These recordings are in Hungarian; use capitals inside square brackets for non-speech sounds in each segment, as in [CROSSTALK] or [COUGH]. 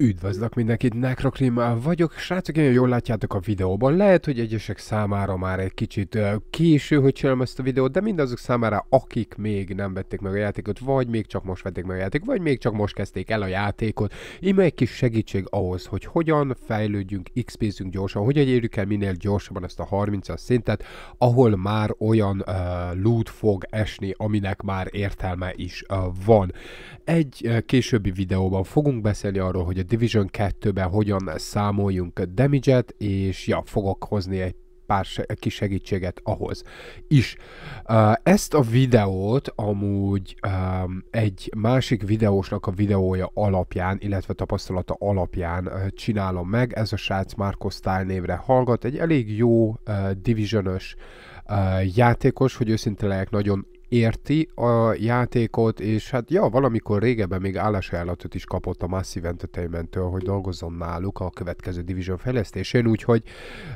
Üdvözlök mindenkit, Nekrokrimmel vagyok. Srácok, nagyon jól látjátok a videóban. Lehet, hogy egyesek számára már egy kicsit késő, hogy csinálom ezt a videót, de mindazok számára, akik még nem vették meg a játékot, vagy még csak most vették meg a játékot, vagy még csak most kezdték el a játékot, íme egy kis segítség ahhoz, hogy hogyan fejlődjünk, xp gyorsan, hogyan érjük el minél gyorsabban ezt a 30-as szintet, ahol már olyan uh, loot fog esni, aminek már értelme is uh, van. Egy uh, későbbi videóban fogunk beszélni arról, hogy a Division 2-ben hogyan számoljunk damage-et, és ja, fogok hozni egy pár se- kis segítséget ahhoz is. Uh, ezt a videót amúgy um, egy másik videósnak a videója alapján, illetve tapasztalata alapján uh, csinálom meg. Ez a srác Marco Style névre hallgat. Egy elég jó uh, divisionös uh, játékos, hogy őszinte legyek, nagyon érti a játékot, és hát ja, valamikor régebben még állásajánlatot is kapott a Massive entertainment hogy dolgozzon náluk a következő Division fejlesztésén, úgyhogy,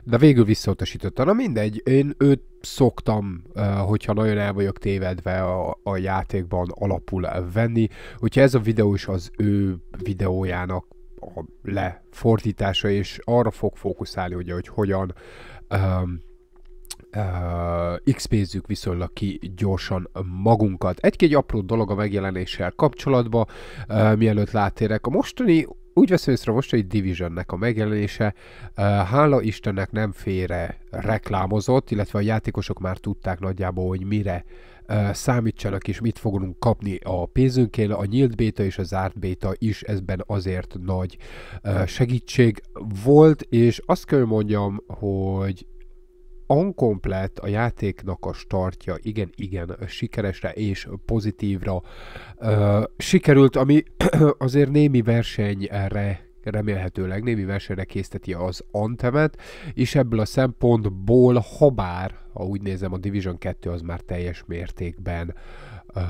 de végül visszautasította. Na mindegy, én őt szoktam, hogyha nagyon el vagyok tévedve a, a játékban alapul venni, hogyha ez a videó is az ő videójának a lefordítása, és arra fog fókuszálni, ugye, hogy hogyan um, uh, XP-zzük viszonylag ki gyorsan magunkat. Egy-két apró dolog a megjelenéssel kapcsolatban, uh, mielőtt látérek. A mostani úgy veszem észre most, hogy Divisionnek a megjelenése, uh, hála Istennek nem félre reklámozott, illetve a játékosok már tudták nagyjából, hogy mire uh, számítsanak és mit fogunk kapni a pénzünkért. A nyílt béta és a zárt béta is ezben azért nagy uh, segítség volt, és azt kell mondjam, hogy ankomplet a játéknak a startja igen, igen sikeresre és pozitívra ö, sikerült, ami [CLEARS THROAT] azért némi versenyre remélhetőleg némi versenyre készteti az Antemet, és ebből a szempontból, ha bár, ha úgy nézem, a Division 2 az már teljes mértékben ö,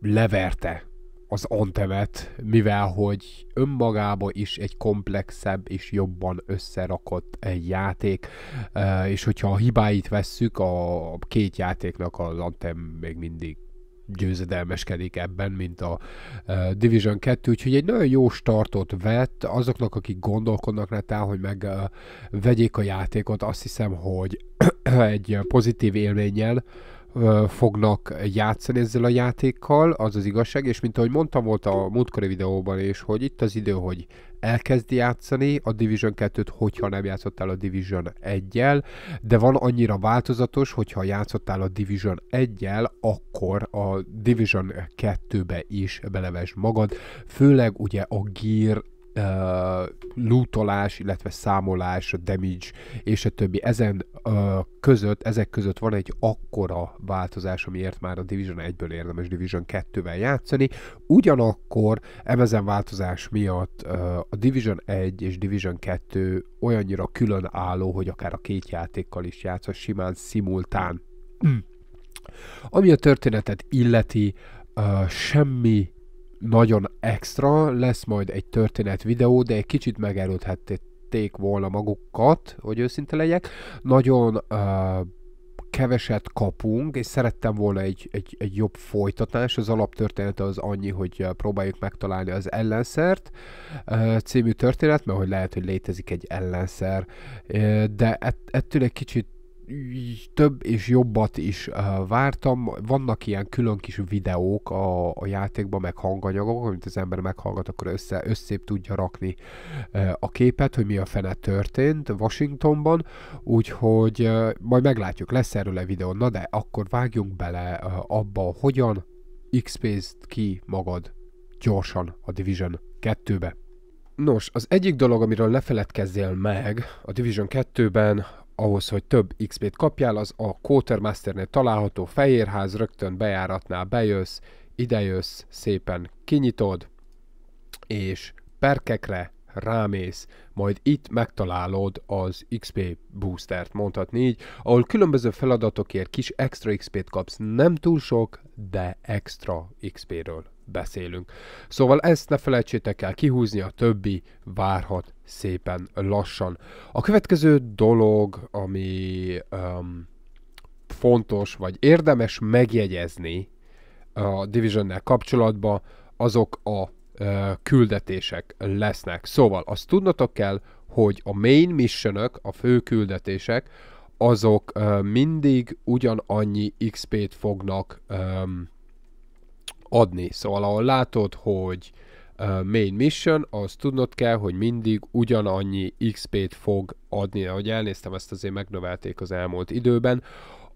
leverte az Antemet, mivel hogy önmagába is egy komplexebb és jobban összerakott egy játék, és hogyha a hibáit vesszük, a két játéknak az Antem még mindig győzedelmeskedik ebben, mint a Division 2, úgyhogy egy nagyon jó startot vett azoknak, akik gondolkodnak rá, hogy meg vegyék a játékot, azt hiszem, hogy [CLEARS THROAT] egy pozitív élménnyel fognak játszani ezzel a játékkal, az az igazság, és mint ahogy mondtam volt a múltkori videóban is, hogy itt az idő, hogy elkezdi játszani a Division 2-t, hogyha nem játszottál a Division 1-jel, de van annyira változatos, hogyha játszottál a Division 1-jel, akkor a Division 2-be is belevesd magad, főleg ugye a Gear uh, lootolás, illetve számolás, damage és a többi. Ezen uh, között, ezek között van egy akkora változás, amiért már a Division 1-ből érdemes Division 2-vel játszani. Ugyanakkor ezen változás miatt uh, a Division 1 és Division 2 olyannyira különálló, hogy akár a két játékkal is játszhat simán szimultán. Mm. Ami a történetet illeti, uh, semmi nagyon extra, lesz majd egy történet videó, de egy kicsit megerődhették volna magukat, hogy őszinte legyek. Nagyon uh, keveset kapunk, és szerettem volna egy, egy, egy jobb folytatás. Az alaptörténete az annyi, hogy próbáljuk megtalálni az ellenszert című történet, mert hogy lehet, hogy létezik egy ellenszer, de ett, ettől egy kicsit több és jobbat is uh, vártam. Vannak ilyen külön kis videók a, a játékban, meg hanganyagok, amit az ember meghallgat, akkor össze, összép tudja rakni uh, a képet, hogy mi a fene történt Washingtonban, úgyhogy uh, majd meglátjuk, lesz erről a videó. Na de akkor vágjunk bele uh, abba, hogyan x ki magad gyorsan a Division 2-be. Nos, az egyik dolog, amiről ne feledkezzél meg a Division 2-ben, ahhoz, hogy több XP-t kapjál, az a Quartermasternél található fehérház, rögtön bejáratnál bejössz, idejössz, szépen kinyitod, és perkekre rámész, majd itt megtalálod az XP boostert, mondhatni így, ahol különböző feladatokért kis extra XP-t kapsz, nem túl sok, de extra XP-ről beszélünk. Szóval ezt ne felejtsétek el kihúzni, a többi várhat szépen lassan. A következő dolog, ami um, fontos, vagy érdemes megjegyezni a Division-nel kapcsolatban, azok a uh, küldetések lesznek. Szóval azt tudnotok kell, hogy a main mission a fő küldetések, azok uh, mindig ugyanannyi XP-t fognak um, adni. Szóval ahol látod, hogy uh, main mission, az tudnod kell, hogy mindig ugyanannyi XP-t fog adni. Ahogy elnéztem, ezt azért megnövelték az elmúlt időben.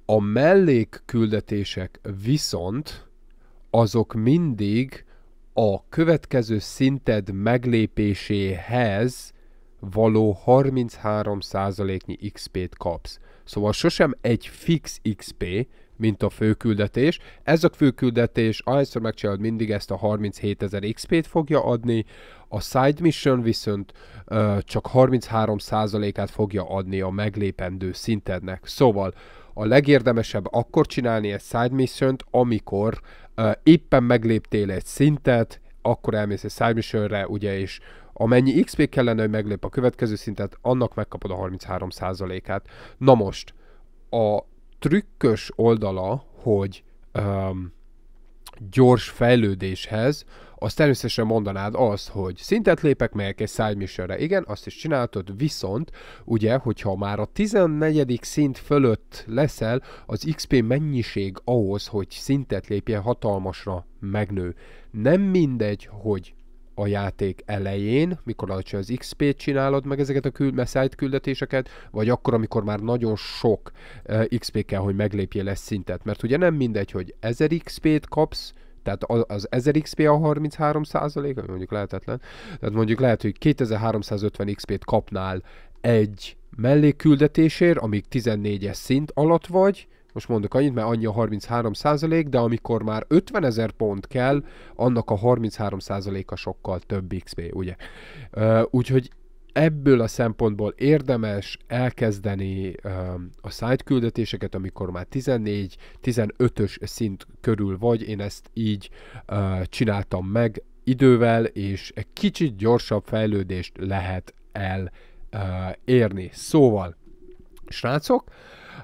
A mellék küldetések viszont azok mindig a következő szinted meglépéséhez való 33%-nyi XP-t kapsz. Szóval sosem egy fix XP, mint a főküldetés. Ez a főküldetés, ahányszor megcsinálod, mindig ezt a 37 ezer XP-t fogja adni, a side mission viszont ö, csak 33%-át fogja adni a meglépendő szintednek. Szóval a legérdemesebb akkor csinálni egy side mission amikor ö, éppen megléptél egy szintet, akkor elmész egy side mission-re ugye, és amennyi XP kellene, hogy meglép a következő szintet, annak megkapod a 33%-át. Na most, a trükkös oldala, hogy um, gyors fejlődéshez, azt természetesen mondanád az, hogy szintet lépek, melyek egy side Igen, azt is csináltad, viszont ugye, hogyha már a 14. szint fölött leszel, az XP mennyiség ahhoz, hogy szintet lépje hatalmasra megnő. Nem mindegy, hogy a játék elején, mikor az XP-t csinálod, meg ezeket a küld, side küldetéseket, vagy akkor, amikor már nagyon sok uh, eh, XP kell, hogy meglépjél ezt szintet. Mert ugye nem mindegy, hogy 1000 XP-t kapsz, tehát az, az 1000 XP a 33 százalék, ami mondjuk lehetetlen. Tehát mondjuk lehet, hogy 2350 XP-t kapnál egy mellékküldetésért, amíg 14-es szint alatt vagy, most mondok annyit, mert annyi a 33 százalék, de amikor már 50 ezer pont kell, annak a 33 százaléka sokkal több XP, ugye? Úgyhogy ebből a szempontból érdemes elkezdeni a site küldetéseket, amikor már 14-15-ös szint körül vagy, én ezt így csináltam meg idővel, és egy kicsit gyorsabb fejlődést lehet elérni. szóval, srácok,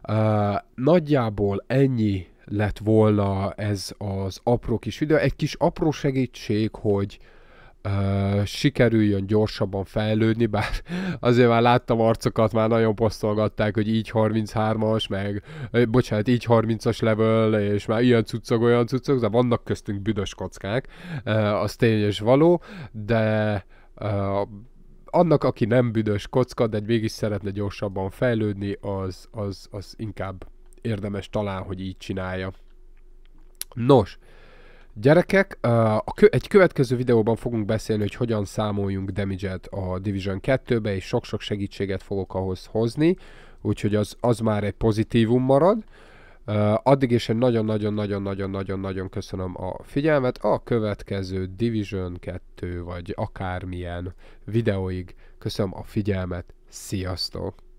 Uh, nagyjából ennyi lett volna ez az apró kis videó. Egy kis apró segítség, hogy uh, sikerüljön gyorsabban fejlődni, bár [LAUGHS] azért már láttam arcokat, már nagyon posztolgatták, hogy így 33-as, meg eh, bocsánat, így 30-as level, és már ilyen cuccog, olyan cuccog, de vannak köztünk büdös kockák, uh, az tényes való, de uh, annak, aki nem büdös kocka, de mégis szeretne gyorsabban fejlődni, az, az, az inkább érdemes talán, hogy így csinálja. Nos, Gyerekek, a kö- egy következő videóban fogunk beszélni, hogy hogyan számoljunk damage-et a Division 2-be, és sok-sok segítséget fogok ahhoz hozni, úgyhogy az, az már egy pozitívum marad. Addig is egy nagyon-nagyon-nagyon-nagyon-nagyon-nagyon köszönöm a figyelmet. A következő Division 2 vagy akármilyen videóig köszönöm a figyelmet. Sziasztok!